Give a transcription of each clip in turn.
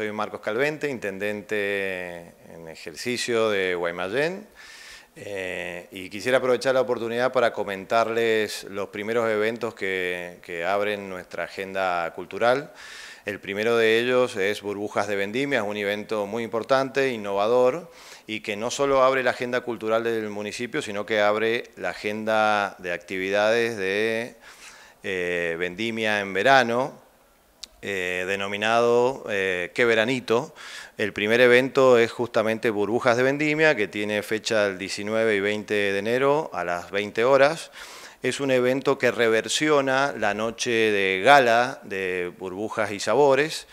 soy Marcos Calvente, intendente en ejercicio de Guaymallén. Eh, y quisiera aprovechar la oportunidad para comentarles los primeros eventos que, abren nuestra agenda cultural. El primero de ellos es Burbujas de Vendimia, ...es un evento muy importante, innovador y que no solo abre la agenda cultural del municipio, sino que abre la agenda de actividades de eh, Vendimia en verano, eh, denominado eh, Qué Veranito. El primer evento es justamente Burbujas de Vendimia, que tiene fecha el 19 y 20 de enero a las 20 horas. Es un evento que reversiona la noche de gala de Burbujas y Sabores.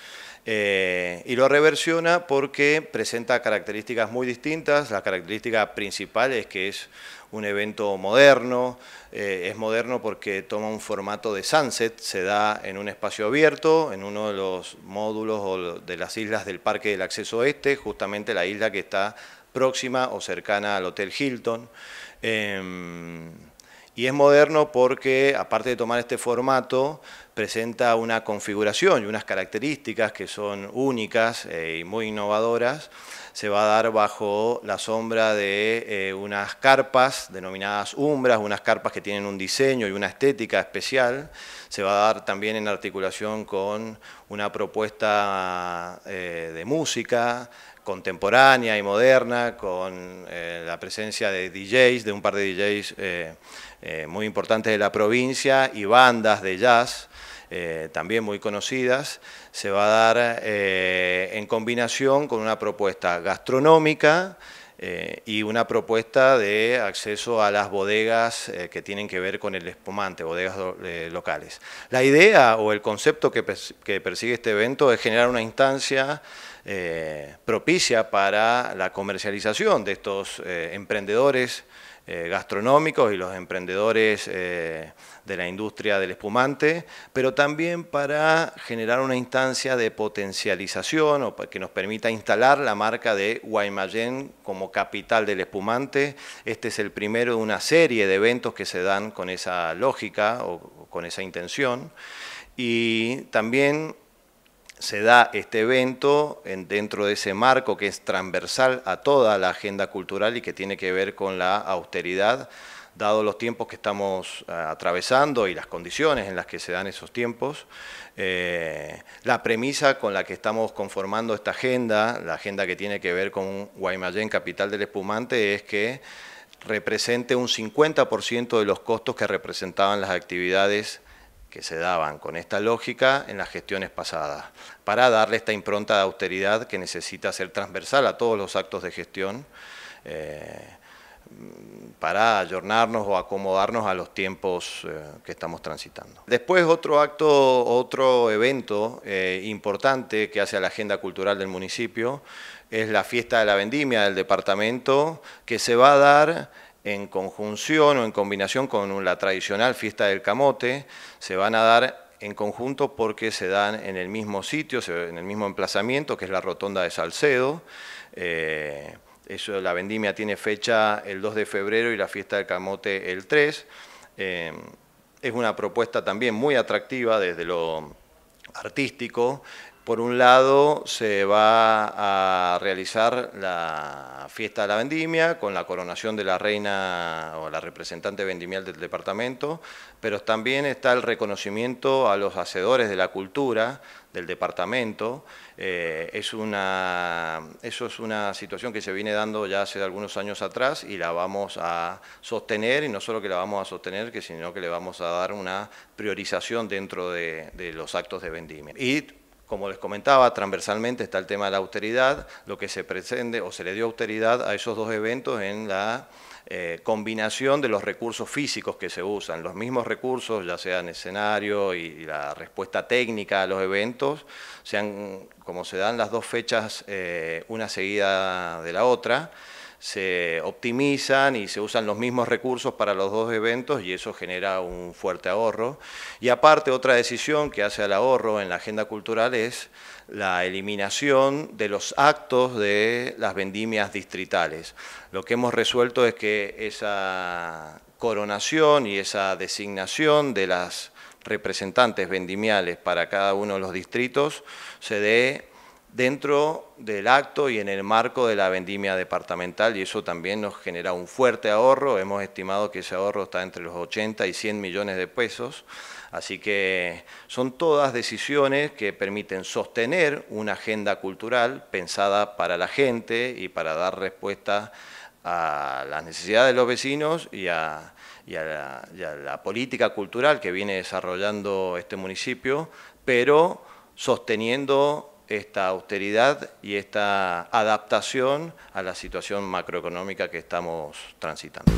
Eh, y lo reversiona porque presenta características muy distintas. La característica principal es que es un evento moderno, eh, es moderno porque toma un formato de sunset, se da en un espacio abierto, en uno de los módulos de las islas del Parque del Acceso Este, justamente la isla que está próxima o cercana al Hotel Hilton. Em, y es moderno porque, aparte de tomar este formato, presenta una configuración y unas características que son únicas eh, y muy innovadoras. Se va a dar bajo la sombra de eh, unas carpas denominadas umbras, unas carpas que tienen un diseño y una estética especial. Se va a dar también en articulación con una propuesta eh, de música contemporánea y moderna, con la presencia de DJs, de un par de DJs muy importantes de la provincia y bandas de jazz. Eh, también muy conocidas, se va a dar eh, en combinación con una propuesta gastronómica, eh, y una propuesta de acceso a las bodegas que tienen que ver con el espumante, bodegas locales. La idea o el concepto que, persigue este evento es generar una instancia eh, propicia para la comercialización de estos eh, emprendedores eh, gastronómicos y los emprendedores de la industria del espumante, pero también para generar una instancia de potencialización que nos permita instalar la marca de Guaymallén como capital del espumante. Este es el primero de una serie de eventos que se dan con esa lógica o con esa intención. Y también se da este evento dentro de ese marco que es transversal a toda la agenda cultural y que tiene que ver con la austeridad, dado los tiempos que estamos eh, atravesando y las condiciones en las que se dan esos tiempos, eh, la premisa con la que estamos conformando esta agenda, la agenda que tiene que ver con Guaymallén, capital del espumante, es que represente un 50% de los costos que representaban las actividades que se daban con esta lógica en las gestiones pasadas, para darle esta impronta de austeridad que necesita ser transversal a todos los actos de gestión, eh, para ayornarnos o acomodarnos a los tiempos eh, que estamos transitando. Después otro acto, otro evento eh, importante que hace a la agenda cultural del municipio es la fiesta de la vendimia del departamento que se va a dar en conjunción o en combinación con la tradicional fiesta del camote, se van a dar en conjunto porque se dan en el mismo sitio, en el mismo emplazamiento, que es la rotonda de Salcedo. Eh, la vendimia tiene fecha el 2 de febrero y la fiesta del camote el 3. Eh, es una propuesta también muy atractiva desde lo artístico, por un lado, se va a realizar la fiesta de la vendimia con la coronación de la reina o la representante vendimial del departamento, pero también está el reconocimiento a los hacedores de la cultura del departamento. Eh, es una, eso es una situación que se viene dando ya hace algunos años atrás y la vamos a sostener, y no solo que la vamos a sostener, sino que le vamos a dar una priorización dentro de, los actos de vendimia. Y como les comentaba, transversalmente está el tema de la austeridad, lo que se pretende o se le dio austeridad a esos dos eventos en la eh, combinación de los recursos físicos que se usan, los mismos recursos, ya sean escenario y, la respuesta técnica a los eventos, sean como se dan las dos fechas eh, una seguida de la otra, se optimizan y se usan los mismos recursos para los dos eventos y eso genera un fuerte ahorro. Y aparte, otra decisión que hace al ahorro en la agenda cultural es la eliminación de los actos de las vendimias distritales. Lo que hemos resuelto es que esa coronación y esa designación de las representantes vendimiales para cada uno de los distritos se dé dentro del acto y en el marco de la vendimia departamental y eso también nos genera un fuerte ahorro, hemos estimado que ese ahorro está entre los 80 y 100 millones de pesos, así que son todas decisiones que permiten sostener una agenda cultural pensada para la gente y para dar respuesta a las necesidades de los vecinos y a, la, la política cultural que viene desarrollando este municipio, pero sosteniendo esta austeridad y esta adaptación a la situación macroeconómica que estamos transitando.